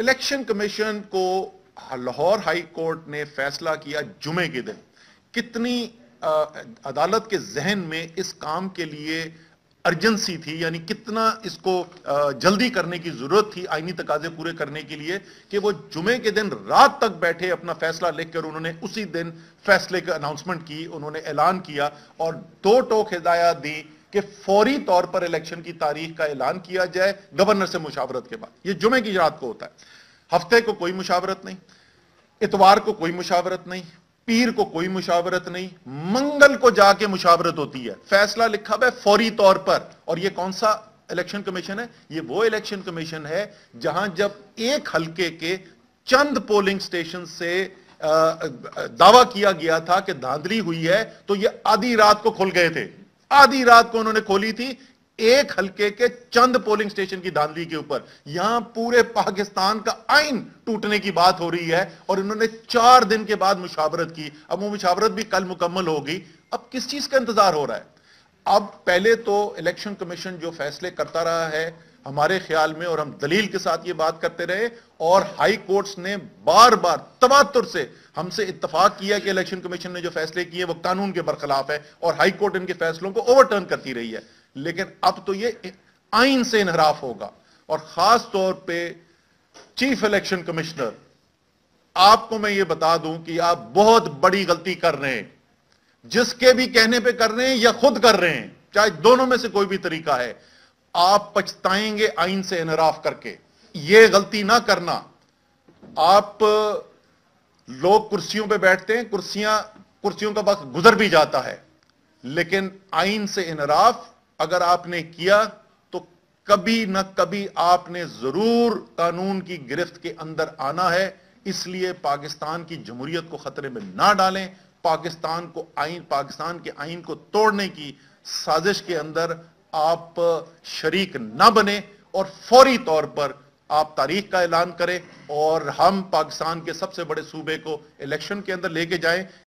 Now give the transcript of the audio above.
election commission को Lahore high court ने फैसला किया जुमे के दिन कितनी आ, अदालत के जहन में इस काम के लिए अर्जेंसी थी यानी कितना इसको जल्दी करने की जरूरत थी आईनी तकाजे पूरे करने के लिए कि वो जुमे के दिन रात तक बैठे अपना फैसला लेकर उन्होंने उसी दिन फैसले का अनाउंसमेंट की उन्होंने ऐलान किया और दो टोक हिदायत दी कि फौरी तौर पर इलेक्शन की तारीख का ऐलान किया जाए गवर्नर से मुशावरत के बाद ये जुमे की रात को होता है हफ्ते को कोई मुशावरत नहीं इतवार को कोई मुशावरत नहीं पीर को कोई मुशावरत नहीं मंगल को जाके मुशावरत होती है फैसला लिखा हुआ फौरी तौर पर और ये कौन सा इलेक्शन कमीशन है ये वो इलेक्शन कमीशन है जहां जब एक हलके के चंद पोलिंग स्टेशन से दावा किया गया था कि धांधली हुई है तो ये आधी रात को खुल गए थे आधी रात को उन्होंने खोली थी एक हलके के चंद पोलिंग स्टेशन की धांधली के ऊपर यहां पूरे पाकिस्तान का आइन टूटने की बात हो रही है और इन्होंने चार दिन के बाद मुशावरत की अब वो मुशावरत भी कल मुकम्मल होगी अब किस चीज का इंतजार हो रहा है अब पहले तो इलेक्शन कमीशन जो फैसले करता रहा है हमारे ख्याल में और हम दलील के साथ ये बात करते रहे और हाई कोर्ट्स ने बार बार तबातुर से हमसे इतफाक किया कि इलेक्शन कमीशन ने जो फैसले किए वो कानून के बरखिलाफ है और हाई कोर्ट इनके फैसलों को ओवरटर्न करती रही है लेकिन अब तो ये आइन से इनहराफ होगा और खास तौर पर चीफ इलेक्शन कमिश्नर आपको मैं ये बता दूं कि आप बहुत बड़ी गलती कर रहे हैं जिसके भी कहने पर कर रहे हैं या खुद कर रहे हैं चाहे दोनों में से कोई भी तरीका है आप पछताएंगे आइन से इनराफ करके ये गलती ना करना आप लोग कुर्सियों पे बैठते हैं कुर्सियां कुर्सियों का वक्त गुजर भी जाता है लेकिन आइन से इनराफ अगर आपने किया तो कभी ना कभी आपने जरूर कानून की गिरफ्त के अंदर आना है इसलिए पाकिस्तान की जमहूरियत को खतरे में ना डालें पाकिस्तान को आइन पाकिस्तान के आइन को तोड़ने की साजिश के अंदर आप शरीक ना बने और फौरी तौर पर आप तारीख का ऐलान करें और हम पाकिस्तान के सबसे बड़े सूबे को इलेक्शन के अंदर लेके जाएं